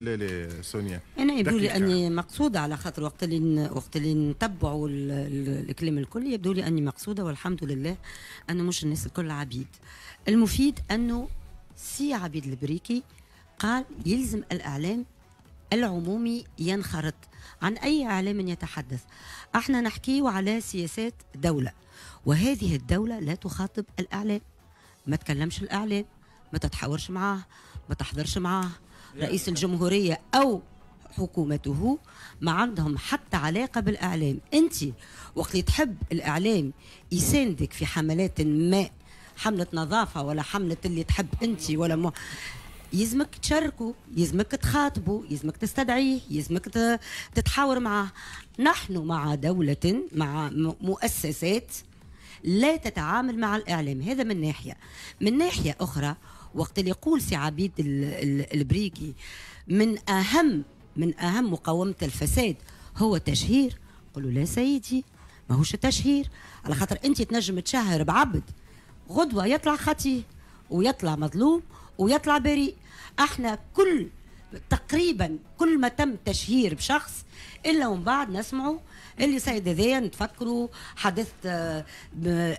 لا لا سونيا انا يبدو لي اني مقصوده على خاطر وقت اللي وقت اللي نتبعوا الكلام الكل يبدو لي اني مقصوده والحمد لله انه مش الناس الكل عبيد المفيد انه سي عبيد البريكي قال يلزم الاعلام العمومي ينخرط عن اي اعلام يتحدث احنا نحكيه على سياسات دوله وهذه الدوله لا تخاطب الاعلام ما تكلمش الاعلام ما تتحاورش معاه ما تحضرش معاه رئيس الجمهورية أو حكومته ما عندهم حتى علاقة بالإعلام أنت وقت اللي تحب الإعلام يساندك في حملات ما حملة نظافة ولا حملة اللي تحب أنت ولا مو... يزمك تشاركوا يزمك تخاطبوا يزمك تستدعيه يزمك تتحاور معاه نحن مع دولة مع مؤسسات لا تتعامل مع الإعلام هذا من ناحية من ناحية أخرى وقت اللي يقول سي عبيد البريكي من أهم من أهم مقاومة الفساد هو تشهير قولوا لا سيدي ماهوش التشهير على خاطر أنت تنجم تشهر بعبد غدوة يطلع خطيه ويطلع مظلوم ويطلع بريء احنا كل تقريبا كل ما تم تشهير بشخص الا ومن بعد نسمعوا اللي سيد هذايا نتفكروا حدث آه،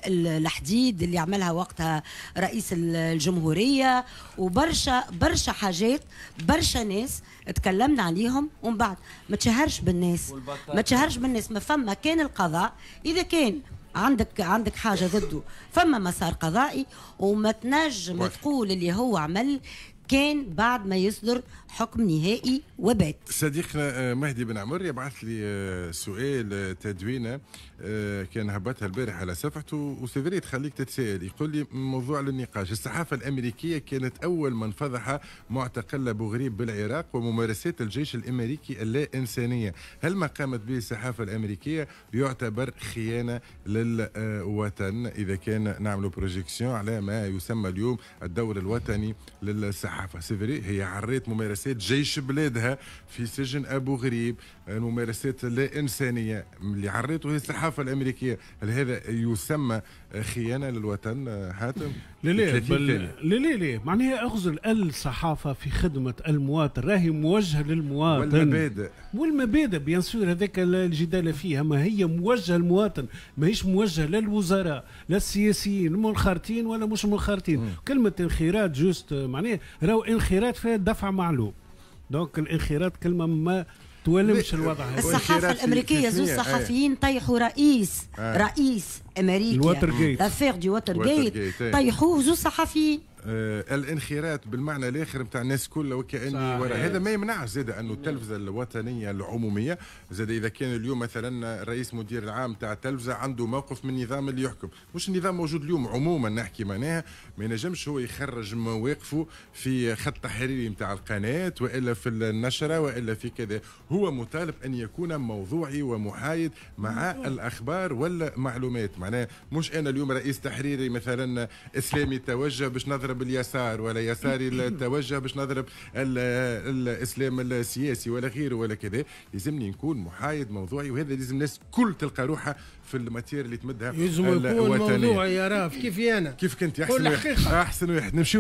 الحديد اللي عملها وقتها رئيس الجمهوريه وبرشا برشا حاجات برشا ناس تكلمنا عليهم ومن بعد ما تشهرش بالناس ما تشهرش بالناس ما فما كان القضاء اذا كان عندك عندك حاجه ضده فما مسار قضائي وما تنجم تقول اللي هو عمل كان بعد ما يصدر حكم نهائي وبات صديقنا آه، مهدي بن عمر يبعث لي آه، سؤال آه، تدوينه كان هبطها البارح على صفحته وسيفريت تخليك تتساءل يقول لي موضوع للنقاش الصحافه الامريكيه كانت اول من فضح معتقل ابو غريب بالعراق وممارسات الجيش الامريكي اللا انسانيه هل ما قامت به الصحافه الامريكيه يعتبر خيانه للوطن اذا كان نعملوا بروجيكسيون على ما يسمى اليوم الدور الوطني للصحافه الصحافة سيفري هي عريت ممارسات جيش بلادها في سجن أبو غريب الممارسات اللا إنسانية اللي عريته هي الصحافة الأمريكية هل هذا يسمى خيانة للوطن حاتم؟ لا لا بل... لا لا لا معناها أغزل الصحافة في خدمة المواطن راهي موجهة للمواطن والمبادئ والمبادئ بيان سور هذاك الجدال فيها ما هي موجهة للمواطن ماهيش موجهة للوزراء للسياسيين منخرطين ولا مش منخرطين كلمة انخراط جوست معناها راهو انخراط في دفع معلوم دونك الانخراط كلمه ما تولمش الوضع الصحافه الامريكيه زوج آه. صحفيين طيحوا رئيس آه. رئيس جيت الافير دي ووتر جيت طيحوه زوج صحفيين آه الانخراط بالمعنى الاخر نتاع الناس كلها وكاني ورا هذا ما يمنعش زاد انه التلفزه الوطنيه العموميه زاد اذا كان اليوم مثلا رئيس مدير العام تاع التلفزه عنده موقف من النظام اللي يحكم مش النظام موجود اليوم عموما نحكي معناها ما ينجمش هو يخرج مواقفه في خط تحريري نتاع القناه والا في النشره والا في كذا هو مطالب ان يكون موضوعي ومحايد مع الاخبار والمعلومات معناها مش انا اليوم رئيس تحريري مثلا اسلامي توجه باش نضرب اليسار ولا يساري توجه باش نضرب الاسلام السياسي ولا غيره ولا كذا لازمني نكون محايد موضوعي وهذا لازم الناس كل تلقى روحها في الماتير اللي تمدها يلزم يكون موضوعي يا راف كيف انا كيف كنت احسن احسن واحد نمشي